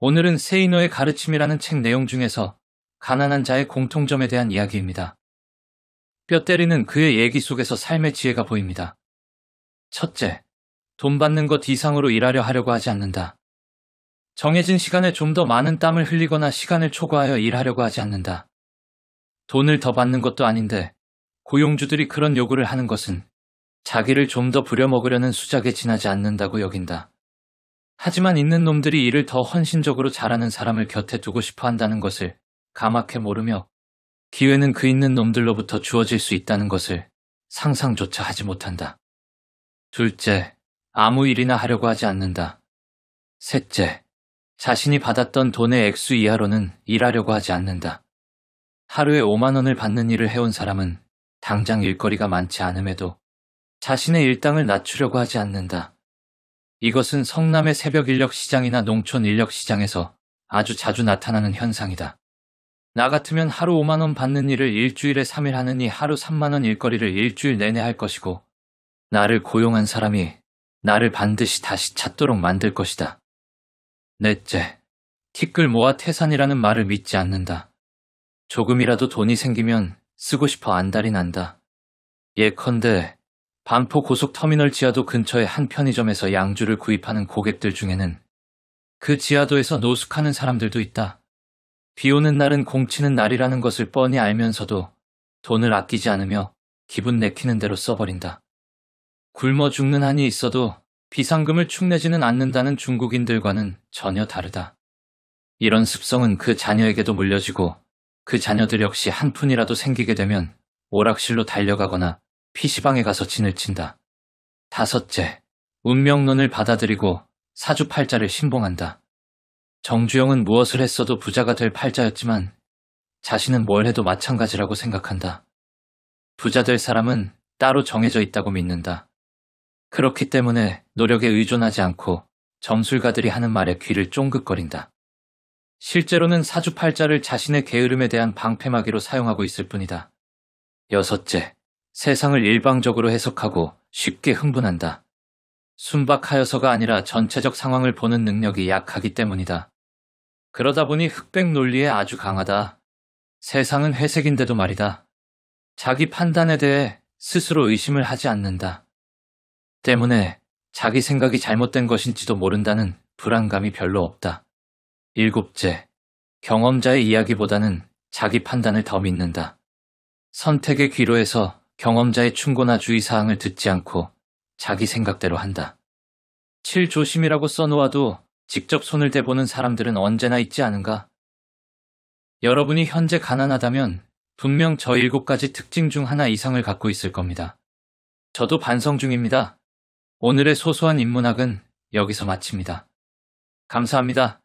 오늘은 세이노의 가르침이라는 책 내용 중에서 가난한 자의 공통점에 대한 이야기입니다. 뼈 때리는 그의 얘기 속에서 삶의 지혜가 보입니다. 첫째, 돈 받는 것 이상으로 일하려 하려고 하지 않는다. 정해진 시간에 좀 더 많은 땀을 흘리거나 시간을 초과하여 일하려고 하지 않는다. 돈을 더 받는 것도 아닌데 고용주들이 그런 요구를 하는 것은 자기를 좀 더 부려먹으려는 수작에 지나지 않는다고 여긴다. 하지만 있는 놈들이 일을 더 헌신적으로 잘하는 사람을 곁에 두고 싶어 한다는 것을 가악해 모르며 기회는 그 있는 놈들로부터 주어질 수 있다는 것을 상상조차 하지 못한다. 둘째, 아무 일이나 하려고 하지 않는다. 셋째, 자신이 받았던 돈의 액수 이하로는 일하려고 하지 않는다. 하루에 5만 원을 받는 일을 해온 사람은 당장 일거리가 많지 않음에도 자신의 일당을 낮추려고 하지 않는다. 이것은 성남의 새벽 인력 시장이나 농촌 인력 시장에서 아주 자주 나타나는 현상이다. 나 같으면 하루 5만원 받는 일을 일주일에 3일 하느니 하루 3만원 일거리를 일주일 내내 할 것이고, 나를 고용한 사람이 나를 반드시 다시 찾도록 만들 것이다. 넷째, 티끌 모아 태산이라는 말을 믿지 않는다. 조금이라도 돈이 생기면 쓰고 싶어 안달이 난다. 예컨대 반포 고속터미널 지하도 근처의 한 편의점에서 양주를 구입하는 고객들 중에는 그 지하도에서 노숙하는 사람들도 있다. 비 오는 날은 공치는 날이라는 것을 뻔히 알면서도 돈을 아끼지 않으며 기분 내키는 대로 써버린다. 굶어 죽는 한이 있어도 비상금을 축내지는 않는다는 중국인들과는 전혀 다르다. 이런 습성은 그 자녀에게도 물려지고 그 자녀들 역시 한 푼이라도 생기게 되면 오락실로 달려가거나 PC방에 가서 진을 친다. 다섯째, 운명론을 받아들이고 사주 팔자를 신봉한다. 정주영은 무엇을 했어도 부자가 될 팔자였지만 자신은 뭘 해도 마찬가지라고 생각한다. 부자 될 사람은 따로 정해져 있다고 믿는다. 그렇기 때문에 노력에 의존하지 않고 점술가들이 하는 말에 귀를 쫑긋거린다. 실제로는 사주팔자를 자신의 게으름에 대한 방패막이로 사용하고 있을 뿐이다. 여섯째, 세상을 일방적으로 해석하고 쉽게 흥분한다. 순박하여서가 아니라 전체적 상황을 보는 능력이 약하기 때문이다. 그러다 보니 흑백 논리에 아주 강하다. 세상은 회색인데도 말이다. 자기 판단에 대해 스스로 의심을 하지 않는다. 때문에 자기 생각이 잘못된 것인지도 모른다는 불안감이 별로 없다. 일곱째, 경험자의 이야기보다는 자기 판단을 더 믿는다. 선택의 귀로에서 경험자의 충고나 주의사항을 듣지 않고 자기 생각대로 한다. 칠조심이라고 써놓아도 직접 손을 대보는 사람들은 언제나 있지 않은가? 여러분이 현재 가난하다면 분명 저 일곱 가지 특징 중 하나 이상을 갖고 있을 겁니다. 저도 반성 중입니다. 오늘의 소소한 인문학은 여기서 마칩니다. 감사합니다.